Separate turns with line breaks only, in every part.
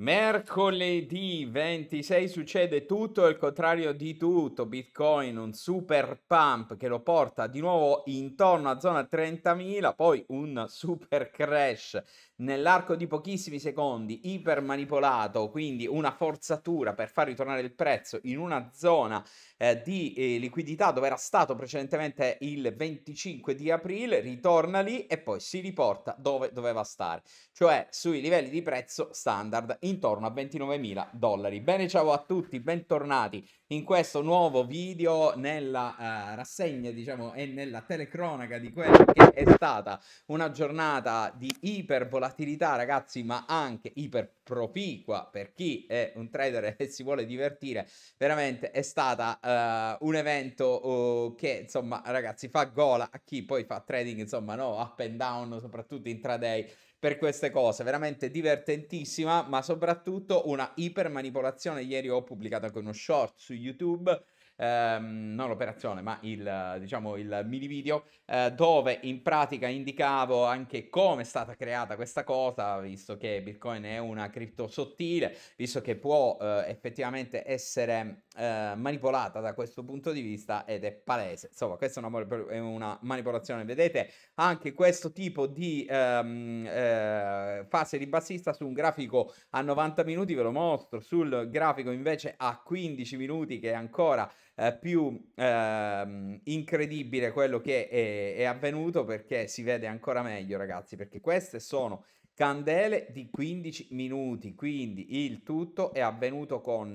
Mercoledì 26 succede tutto il contrario di tutto, Bitcoin un super pump che lo porta di nuovo intorno a zona 30.000, poi un super crash nell'arco di pochissimi secondi ipermanipolato, quindi una forzatura per far ritornare il prezzo in una zona eh, di eh, liquidità dove era stato precedentemente il 25 di aprile, ritorna lì e poi si riporta dove doveva stare, cioè sui livelli di prezzo standard intorno a 29.000 dollari. Bene, ciao a tutti, bentornati in questo nuovo video nella uh, rassegna, diciamo, e nella telecronaca di quella che è stata una giornata di ipervolatilità, ragazzi, ma anche iperproficua per chi è un trader e si vuole divertire. Veramente è stata uh, un evento uh, che, insomma, ragazzi, fa gola a chi poi fa trading, insomma, no, up and down, soprattutto intraday per queste cose. Veramente divertentissima, ma soprattutto una ipermanipolazione. Ieri ho pubblicato anche uno short su YouTube ehm, non l'operazione, ma il, diciamo, il mini video, eh, dove in pratica indicavo anche come è stata creata questa cosa, visto che Bitcoin è una cripto sottile, visto che può eh, effettivamente essere eh, manipolata da questo punto di vista ed è palese. Insomma, questa è una, è una manipolazione, vedete anche questo tipo di ehm, eh, fase ribassista su un grafico a 90 minuti, ve lo mostro, sul grafico invece a 15 minuti che è ancora eh, più eh, incredibile quello che è, è avvenuto perché si vede ancora meglio ragazzi perché queste sono candele di 15 minuti quindi il tutto è avvenuto con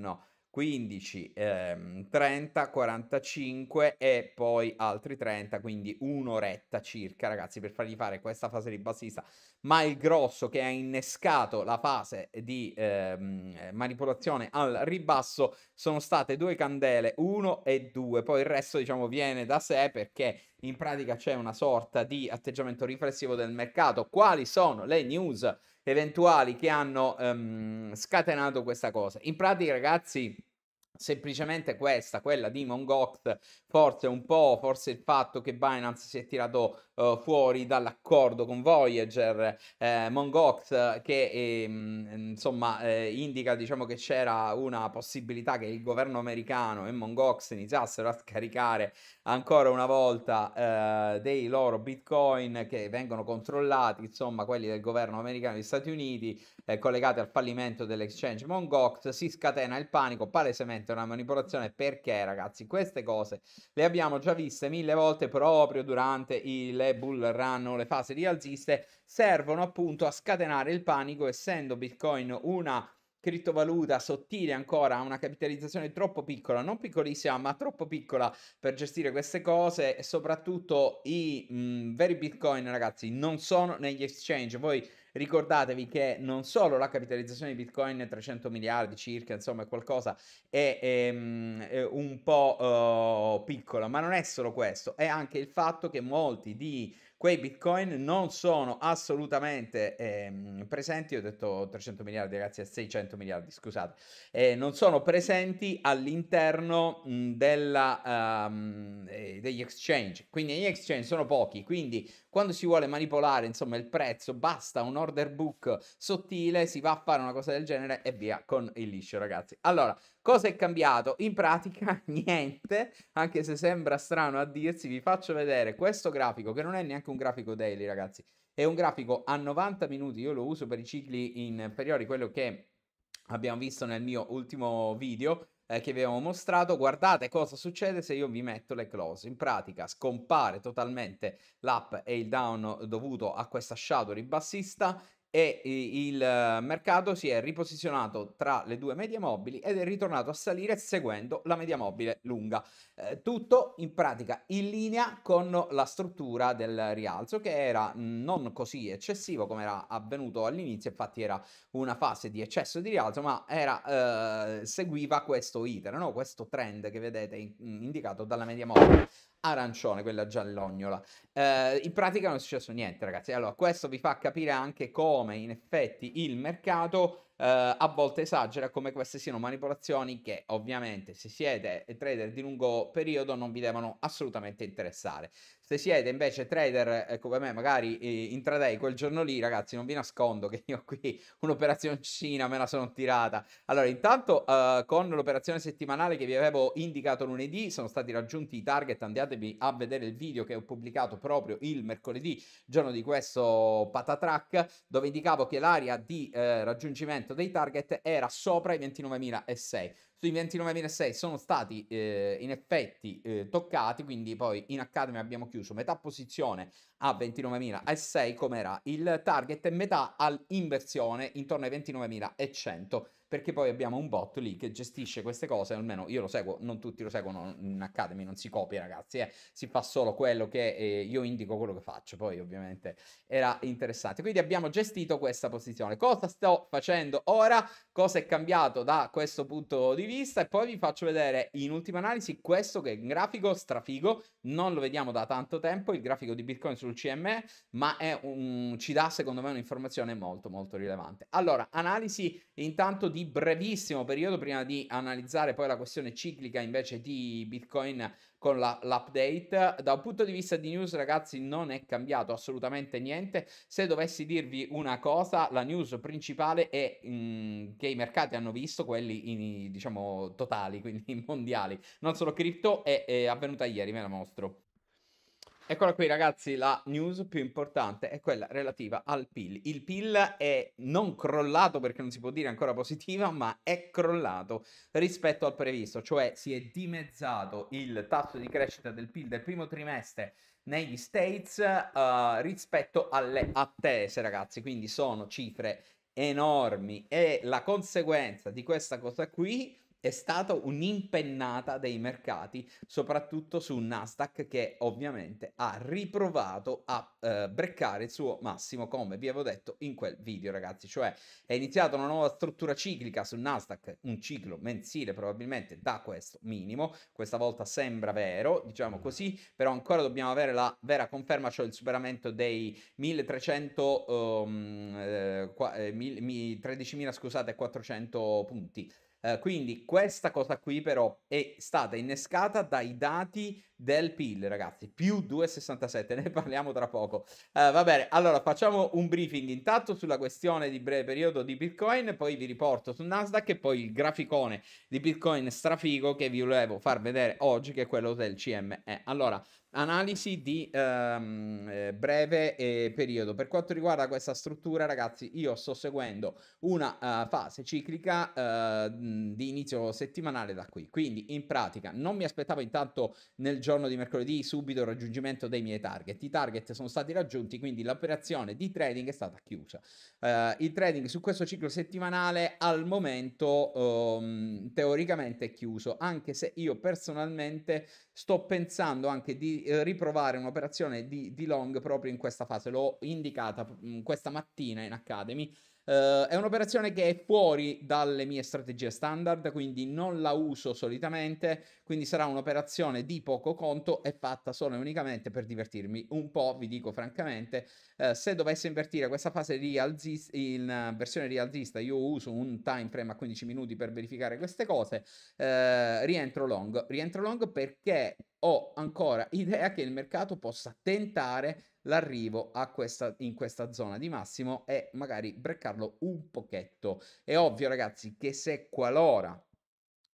15, ehm, 30, 45 e poi altri 30, quindi un'oretta circa, ragazzi, per fargli fare questa fase di bassista. Ma il grosso che ha innescato la fase di ehm, manipolazione al ribasso sono state due candele, 1 e 2, poi il resto, diciamo, viene da sé perché in pratica c'è una sorta di atteggiamento riflessivo del mercato. Quali sono le news? eventuali che hanno ehm, scatenato questa cosa. In pratica, ragazzi, semplicemente questa, quella di Mongox, forse un po', forse il fatto che Binance si è tirato uh, fuori dall'accordo con Voyager, eh, Mongox che eh, insomma eh, indica diciamo che c'era una possibilità che il governo americano e Mongox iniziassero a scaricare ancora una volta eh, dei loro bitcoin che vengono controllati, insomma quelli del governo americano degli Stati Uniti eh, collegati al fallimento dell'exchange Mongox, si scatena il panico palesemente veramente una manipolazione perché ragazzi queste cose le abbiamo già viste mille volte proprio durante i, le bull run o le fasi rialziste servono appunto a scatenare il panico essendo Bitcoin una criptovaluta sottile ancora, una capitalizzazione troppo piccola, non piccolissima, ma troppo piccola per gestire queste cose e soprattutto i mh, veri bitcoin, ragazzi, non sono negli exchange. Voi Ricordatevi che non solo la capitalizzazione di Bitcoin 300 miliardi circa, insomma qualcosa, è, è, ehm, è un po' uh, piccola, ma non è solo questo, è anche il fatto che molti di quei bitcoin non sono assolutamente eh, presenti, ho detto 300 miliardi ragazzi, 600 miliardi scusate, eh, non sono presenti all'interno mh, della, um, eh, degli exchange, quindi gli exchange sono pochi, quindi quando si vuole manipolare insomma il prezzo basta un order book sottile, si va a fare una cosa del genere e via con il liscio ragazzi. Allora, Cosa è cambiato? In pratica niente, anche se sembra strano a dirsi, vi faccio vedere questo grafico che non è neanche un grafico daily ragazzi, è un grafico a 90 minuti, io lo uso per i cicli inferiori, quello che abbiamo visto nel mio ultimo video eh, che vi avevo mostrato, guardate cosa succede se io vi metto le close. In pratica scompare totalmente l'up e il down dovuto a questa shadow ribassista e il mercato si è riposizionato tra le due medie mobili ed è ritornato a salire seguendo la media mobile lunga. Eh, tutto in pratica in linea con la struttura del rialzo che era non così eccessivo come era avvenuto all'inizio, infatti era una fase di eccesso di rialzo, ma era, eh, seguiva questo iter, no? questo trend che vedete in- indicato dalla media mobile arancione, quella giallognola. Eh, in pratica non è successo niente, ragazzi. Allora, questo vi fa capire anche come in effetti il mercato eh, a volte esagera, come queste siano manipolazioni che ovviamente se siete trader di lungo periodo non vi devono assolutamente interessare. Se siete invece trader ecco, come me, magari intraday quel giorno lì, ragazzi, non vi nascondo che io qui un'operazioncina me la sono tirata. Allora, intanto eh, con l'operazione settimanale che vi avevo indicato lunedì sono stati raggiunti i target, andatevi a vedere il video che ho pubblicato proprio il mercoledì, giorno di questo patatrack, dove indicavo che l'area di eh, raggiungimento dei target era sopra i 29.006 sui 29.600 sono stati eh, in effetti eh, toccati, quindi poi in Academy abbiamo chiuso metà posizione a 29.006 come era il target e metà all'inversione intorno ai 29.100 perché poi abbiamo un bot lì che gestisce queste cose, almeno io lo seguo, non tutti lo seguono in Academy, non si copia ragazzi, eh. si fa solo quello che eh, io indico quello che faccio, poi ovviamente era interessante. Quindi abbiamo gestito questa posizione. Cosa sto facendo ora? Cosa è cambiato da questo punto di vista? E poi vi faccio vedere in ultima analisi questo che è un grafico strafigo, non lo vediamo da tanto tempo, il grafico di Bitcoin sul CME, ma un... ci dà secondo me un'informazione molto molto rilevante. Allora, analisi intanto di brevissimo periodo prima di analizzare poi la questione ciclica invece di Bitcoin con la, l'update. Da un punto di vista di news, ragazzi, non è cambiato assolutamente niente. Se dovessi dirvi una cosa, la news principale è mh, mm, che i mercati hanno visto quelli in, diciamo totali, quindi mondiali, non solo cripto, è, è avvenuta ieri, ve la mostro. Eccola qui ragazzi, la news più importante è quella relativa al PIL. Il PIL è non crollato perché non si può dire ancora positiva, ma è crollato rispetto al previsto, cioè si è dimezzato il tasso di crescita del PIL del primo trimestre negli States uh, rispetto alle attese ragazzi, quindi sono cifre enormi e la conseguenza di questa cosa qui è stata un'impennata dei mercati, soprattutto su Nasdaq che ovviamente ha riprovato a eh, breccare il suo massimo, come vi avevo detto in quel video ragazzi, cioè è iniziata una nuova struttura ciclica su Nasdaq, un ciclo mensile probabilmente da questo minimo, questa volta sembra vero, diciamo così, però ancora dobbiamo avere la vera conferma, cioè il superamento dei 1300 um, ehm, eh, 13.400 eh, punti. Eh, quindi questa cosa qui però è stata innescata dai dati del PIL, ragazzi, più 2,67, ne parliamo tra poco. Uh, va bene, allora facciamo un briefing intanto sulla questione di breve periodo di Bitcoin, poi vi riporto su Nasdaq e poi il graficone di Bitcoin strafigo che vi volevo far vedere oggi, che è quello del CME. Allora, Analisi di ehm, eh, breve eh, periodo. Per quanto riguarda questa struttura, ragazzi, io sto seguendo una uh, fase ciclica uh, di inizio settimanale da qui. Quindi, in pratica, non mi aspettavo intanto nel giorno di mercoledì subito il raggiungimento dei miei target. I target sono stati raggiunti, quindi l'operazione di trading è stata chiusa. Uh, il trading su questo ciclo settimanale al momento um, teoricamente è chiuso, anche se io personalmente Sto pensando anche di eh, riprovare un'operazione di, di long proprio in questa fase, l'ho indicata mm, questa mattina in Academy Uh, è un'operazione che è fuori dalle mie strategie standard, quindi non la uso solitamente, quindi sarà un'operazione di poco conto e fatta solo e unicamente per divertirmi un po', vi dico francamente, uh, se dovesse invertire questa fase rialzis- in uh, versione rialzista, io uso un time frame a 15 minuti per verificare queste cose, eh, rientro long, rientro long perché ho ancora idea che il mercato possa tentare l'arrivo questa, in questa zona di massimo e magari breccarlo un pochetto. È ovvio ragazzi che se qualora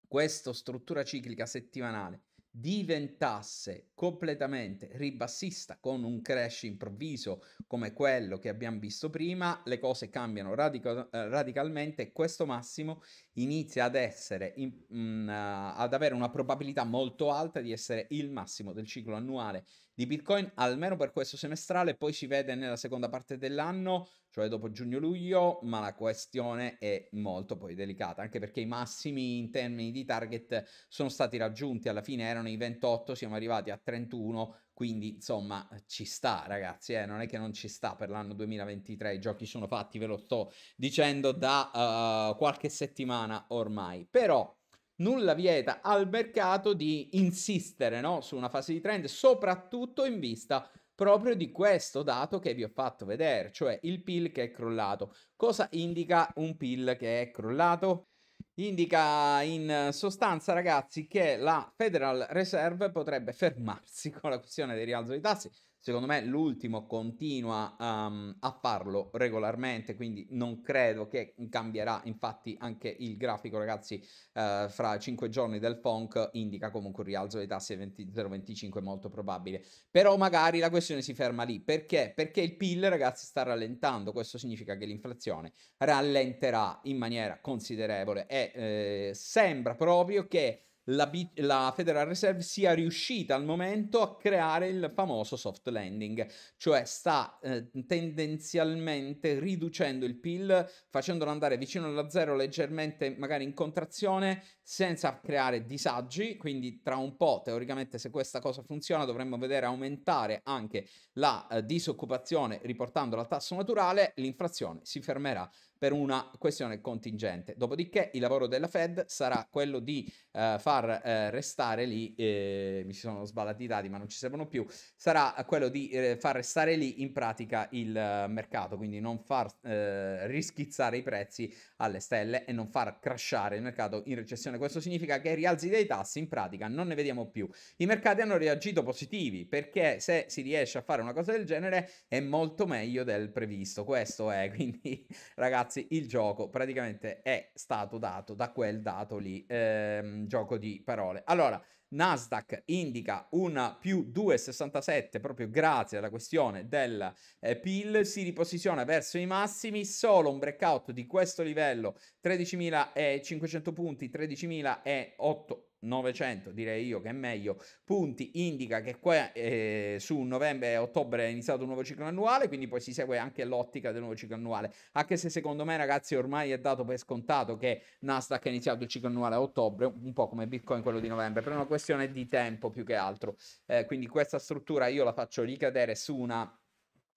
questa struttura ciclica settimanale diventasse completamente ribassista con un crash improvviso come quello che abbiamo visto prima, le cose cambiano radico- eh, radicalmente e questo massimo inizia ad essere in, mh, mm, eh, ad avere una probabilità molto alta di essere il massimo del ciclo annuale di Bitcoin, almeno per questo semestrale, poi si vede nella seconda parte dell'anno cioè dopo giugno-luglio, ma la questione è molto poi delicata, anche perché i massimi in termini di target sono stati raggiunti, alla fine erano i 28, siamo arrivati a 31, quindi insomma ci sta ragazzi, eh? non è che non ci sta per l'anno 2023, i giochi sono fatti, ve lo sto dicendo da uh, qualche settimana ormai, però nulla vieta al mercato di insistere no? su una fase di trend, soprattutto in vista proprio di questo dato che vi ho fatto vedere, cioè il PIL che è crollato. Cosa indica un PIL che è crollato? Indica in sostanza, ragazzi, che la Federal Reserve potrebbe fermarsi con la questione dei rialzo dei tassi Secondo me l'ultimo continua um, a farlo regolarmente, quindi non credo che cambierà. Infatti anche il grafico, ragazzi, uh, fra 5 giorni del FONC indica comunque un rialzo dei tassi 20, 0,25 molto probabile. Però magari la questione si ferma lì. Perché? Perché il PIL, ragazzi, sta rallentando. Questo significa che l'inflazione rallenterà in maniera considerevole e eh, sembra proprio che la, B- la, Federal Reserve sia riuscita al momento a creare il famoso soft landing, cioè sta eh, tendenzialmente riducendo il PIL, facendolo andare vicino allo zero, leggermente magari in contrazione, senza creare disagi. Quindi, tra un po', teoricamente, se questa cosa funziona, dovremmo vedere aumentare anche la eh, disoccupazione riportandola al tasso naturale, l'inflazione si fermerà per una questione contingente. Dopodiché il lavoro della Fed sarà quello di eh, far eh, restare lì, eh, mi si sono sbalati i dati ma non ci servono più, sarà quello di eh, far restare lì in pratica il eh, mercato, quindi non far eh, rischizzare i prezzi alle stelle e non far crashare il mercato in recessione. Questo significa che rialzi dei tassi in pratica non ne vediamo più. I mercati hanno reagito positivi perché se si riesce a fare una cosa del genere è molto meglio del previsto. Questo è, quindi ragazzi ragazzi il gioco praticamente è stato dato da quel dato lì, ehm, gioco di parole. Allora, Nasdaq indica una più 2,67 proprio grazie alla questione del eh, PIL, si riposiziona verso i massimi, solo un breakout di questo livello 13.500 punti, 13.800 900 direi io che è meglio punti indica che qua eh, su novembre e ottobre è iniziato un nuovo ciclo annuale quindi poi si segue anche l'ottica del nuovo ciclo annuale anche se secondo me ragazzi ormai è dato per scontato che Nasdaq ha iniziato il ciclo annuale a ottobre un po' come Bitcoin quello di novembre per una questione di tempo più che altro eh, quindi questa struttura io la faccio ricadere su una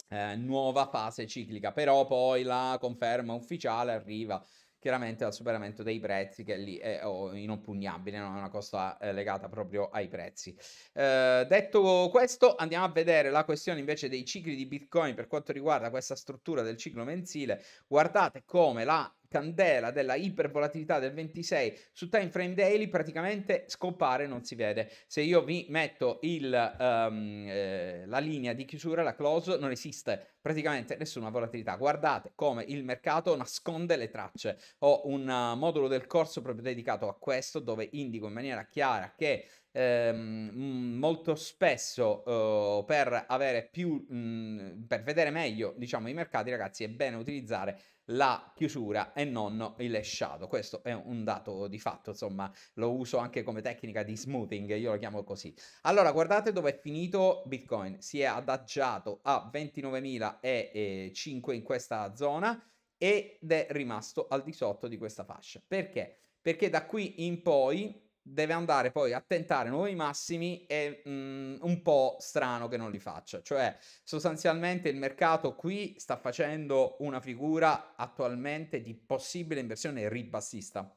eh, nuova fase ciclica però poi la conferma ufficiale arriva chiaramente al superamento dei prezzi che lì è inoppugnabile, non è una cosa eh, legata proprio ai prezzi. Eh, detto questo, andiamo a vedere la questione invece dei cicli di Bitcoin per quanto riguarda questa struttura del ciclo mensile. Guardate come la candela della ipervolatilità del 26 su time frame daily praticamente scompare, non si vede. Se io vi metto il, um, eh, la linea di chiusura, la close, non esiste praticamente nessuna volatilità. Guardate come il mercato nasconde le tracce. Ho un uh, modulo del corso proprio dedicato a questo dove indico in maniera chiara che Ehm, mm, molto spesso eh, per avere più mh, mm, per vedere meglio diciamo i mercati ragazzi è bene utilizzare la chiusura e non il shadow. Questo è un dato di fatto, insomma, lo uso anche come tecnica di smoothing, io lo chiamo così. Allora, guardate dove è finito Bitcoin, si è adagiato a 29.005 in questa zona ed è rimasto al di sotto di questa fascia. Perché? Perché da qui in poi deve andare poi a tentare nuovi massimi è mm, un po' strano che non li faccia. Cioè, sostanzialmente il mercato qui sta facendo una figura attualmente di possibile inversione ribassista.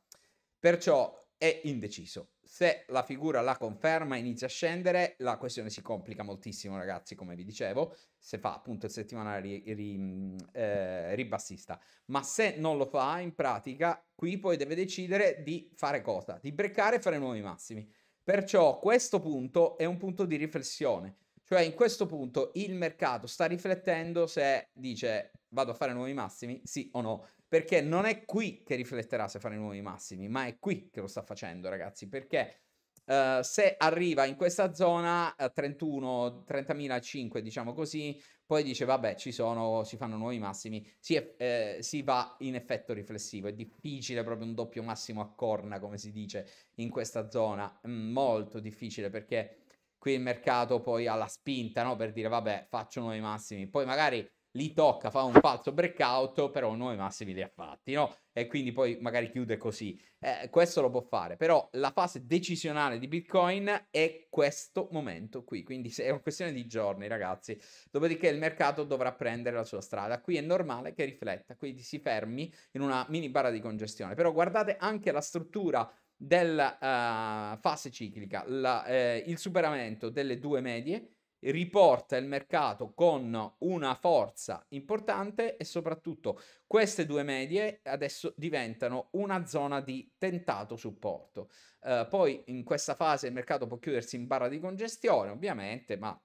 Perciò è indeciso. Se la figura la conferma, e inizia a scendere, la questione si complica moltissimo, ragazzi, come vi dicevo, se fa appunto il settimanale ri, ri, eh, ribassista. Ma se non lo fa, in pratica, qui poi deve decidere di fare cosa? Di breccare e fare nuovi massimi. Perciò questo punto è un punto di riflessione. Cioè in questo punto il mercato sta riflettendo se dice vado a fare nuovi massimi, sì o no perché non è qui che rifletterà se fare i nuovi massimi, ma è qui che lo sta facendo, ragazzi, perché Uh, se arriva in questa zona a 31, 30.005, diciamo così, poi dice vabbè ci sono, si fanno nuovi massimi, si, eh, si, va in effetto riflessivo, è difficile proprio un doppio massimo a corna come si dice in questa zona, mm, molto difficile perché qui il mercato poi ha la spinta no? per dire vabbè faccio nuovi massimi, poi magari li tocca, fa un falso breakout, però noi massimi li ha fatti, no? E quindi poi magari chiude così. Eh, questo lo può fare, però la fase decisionale di Bitcoin è questo momento qui, quindi è una questione di giorni, ragazzi. Dopodiché il mercato dovrà prendere la sua strada. Qui è normale che rifletta, quindi si fermi in una mini barra di congestione. Però guardate anche la struttura della uh, eh, fase ciclica, la, eh, il superamento delle due medie riporta il mercato con una forza importante e soprattutto queste due medie adesso diventano una zona di tentato supporto. Uh, poi in questa fase il mercato può chiudersi in barra di congestione, ovviamente, ma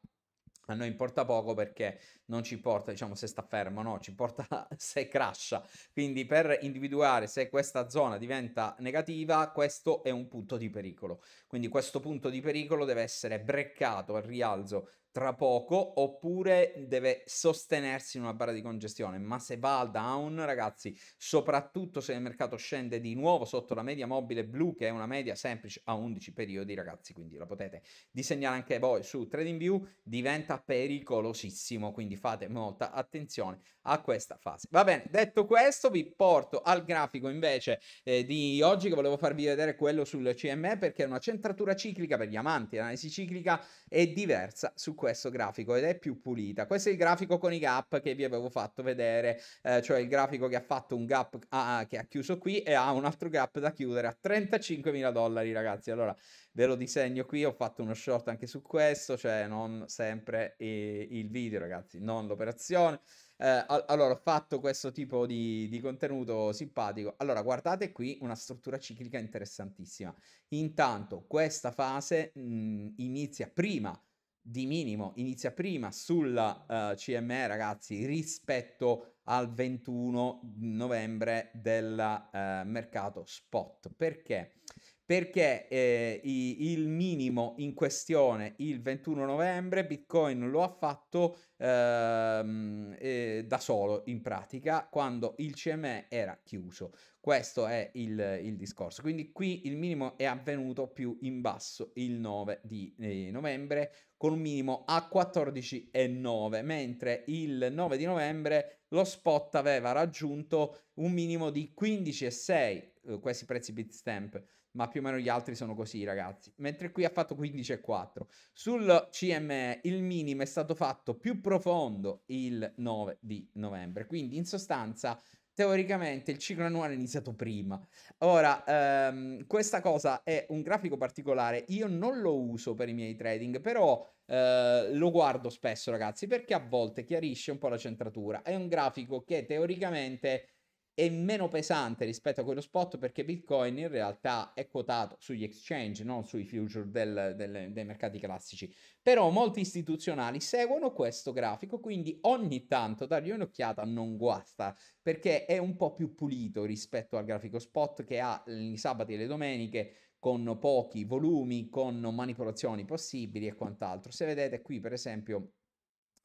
a noi importa poco perché non ci importa diciamo se sta fermo no ci importa se crasha quindi per individuare se questa zona diventa negativa questo è un punto di pericolo quindi questo punto di pericolo deve essere breccato al rialzo tra poco oppure deve sostenersi in una barra di congestione. Ma se va al down, ragazzi, soprattutto se il mercato scende di nuovo sotto la media mobile blu, che è una media semplice a 11 periodi, ragazzi, quindi la potete disegnare anche voi su TradingView, diventa pericolosissimo, quindi fate molta attenzione a questa fase. Va bene, detto questo, vi porto al grafico invece eh, di oggi che volevo farvi vedere quello sul CME perché è una centratura ciclica per gli amanti, l'analisi ciclica è diversa su questo grafico ed è più pulita. Questo è il grafico con i gap che vi avevo fatto vedere, eh, cioè il grafico che ha fatto un gap ah, che ha chiuso qui e ha un altro gap da chiudere a 35.000 dollari ragazzi. Allora ve lo disegno qui, ho fatto uno short anche su questo, cioè non sempre eh, il video ragazzi, non l'operazione. Eh, allora, ho fatto questo tipo di, di, contenuto simpatico. Allora, guardate qui una struttura ciclica interessantissima. Intanto, questa fase mh, inizia prima di minimo inizia prima sulla uh, eh, CME, ragazzi, rispetto al 21 novembre del uh, mercato spot. Perché? Perché eh, i, il minimo in questione il 21 novembre Bitcoin lo ha fatto ehm, eh, da solo in pratica quando il CME era chiuso. Questo è il, il, discorso. Quindi qui il minimo è avvenuto più in basso il 9 di eh, novembre con un minimo a 14,9, mentre il 9 di novembre lo spot aveva raggiunto un minimo di 15,6, eh, questi prezzi bitstamp, ma più o meno gli altri sono così ragazzi, mentre qui ha fatto 15,4. Sul CME il minimo è stato fatto più profondo il 9 di novembre, quindi in sostanza teoricamente il ciclo annuale è iniziato prima. Ora, ehm, questa cosa è un grafico particolare, io non lo uso per i miei trading, però eh, lo guardo spesso ragazzi perché a volte chiarisce un po' la centratura. È un grafico che teoricamente è meno pesante rispetto a quello spot perché Bitcoin in realtà è quotato sugli exchange, non sui future del, del, dei mercati classici. Però molti istituzionali seguono questo grafico, quindi ogni tanto dargli un'occhiata non guasta, perché è un po' più pulito rispetto al grafico spot che ha i sabati e le domeniche con pochi volumi, con manipolazioni possibili e quant'altro. Se vedete qui per esempio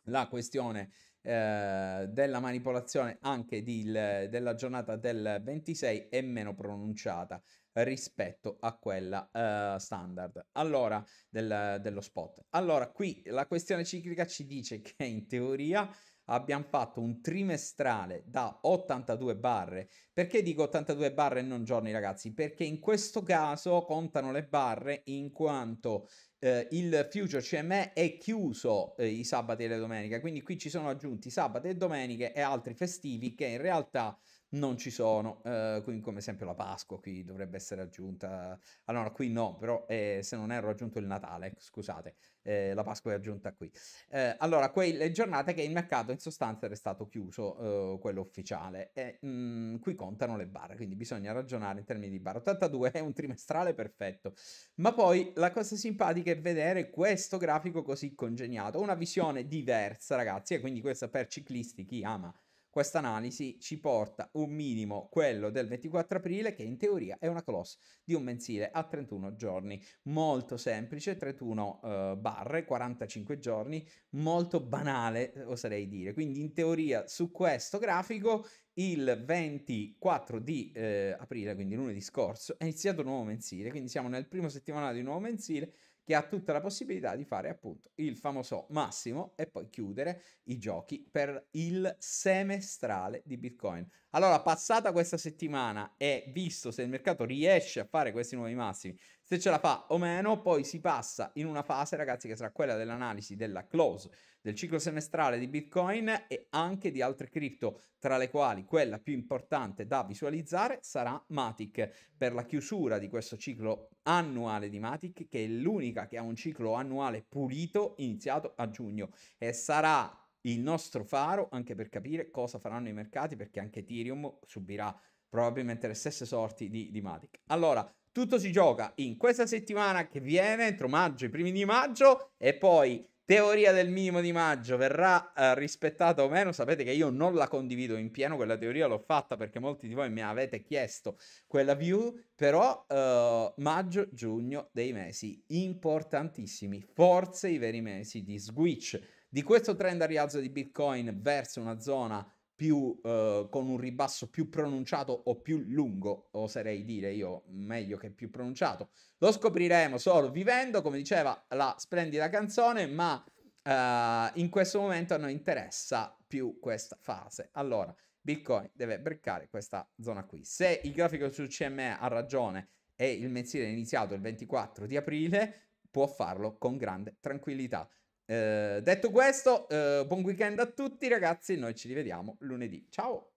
la questione eh, della manipolazione anche di, della giornata del 26 è meno pronunciata rispetto a quella uh, standard allora del, dello spot allora qui la questione ciclica ci dice che in teoria abbiamo fatto un trimestrale da 82 barre perché dico 82 barre e non giorni ragazzi perché in questo caso contano le barre in quanto eh, il future CME cioè è chiuso eh, i sabati e le domeniche, quindi qui ci sono aggiunti sabati e domeniche e altri festivi che in realtà non ci sono, eh, quindi come esempio la Pasqua qui dovrebbe essere aggiunta, allora qui no, però eh, se non erro aggiunto il Natale, scusate, eh, la Pasqua è aggiunta qui. Eh, allora, quelle giornate che il mercato in sostanza era stato chiuso, eh, quello ufficiale, e mh, mm, qui contano le barre, quindi bisogna ragionare in termini di barre. 82 è un trimestrale perfetto, ma poi la cosa simpatica è vedere questo grafico così congegnato, una visione diversa ragazzi, e quindi questa per ciclisti, chi ama questa analisi ci porta un minimo, quello del 24 aprile, che in teoria è una close di un mensile a 31 giorni. Molto semplice, 31 uh, eh, barre, 45 giorni, molto banale oserei dire. Quindi in teoria su questo grafico il 24 di eh, aprile, quindi lunedì scorso, è iniziato un nuovo mensile, quindi siamo nel primo settimanale di un nuovo mensile che ha tutta la possibilità di fare appunto il famoso massimo e poi chiudere i giochi per il semestrale di Bitcoin. Allora, passata questa settimana e visto se il mercato riesce a fare questi nuovi massimi, se ce la fa o meno, poi si passa in una fase, ragazzi, che sarà quella dell'analisi della close del ciclo semestrale di Bitcoin e anche di altre cripto, tra le quali quella più importante da visualizzare sarà Matic. Per la chiusura di questo ciclo annuale di Matic, che è l'unica che ha un ciclo annuale pulito iniziato a giugno e sarà il nostro faro anche per capire cosa faranno i mercati perché anche Ethereum subirà probabilmente le stesse sorti di, di Matic. Allora, tutto si gioca in questa settimana che viene, entro maggio, i primi di maggio e poi Teoria del minimo di maggio verrà eh, rispettata o meno? Sapete che io non la condivido in pieno, quella teoria l'ho fatta perché molti di voi mi avete chiesto quella view, però eh, maggio, giugno dei mesi importantissimi, forse i veri mesi di switch di questo trend a rialzo di Bitcoin verso una zona più, eh, con un ribasso più pronunciato o più lungo, oserei dire io, meglio che più pronunciato. Lo scopriremo solo vivendo, come diceva la splendida canzone, ma eh, in questo momento a noi interessa più questa fase. Allora, Bitcoin deve breccare questa zona qui. Se il grafico sul CME ha ragione e il mensile è iniziato il 24 di aprile, può farlo con grande tranquillità. Eh, detto questo, eh, buon weekend a tutti ragazzi, noi ci rivediamo lunedì. Ciao!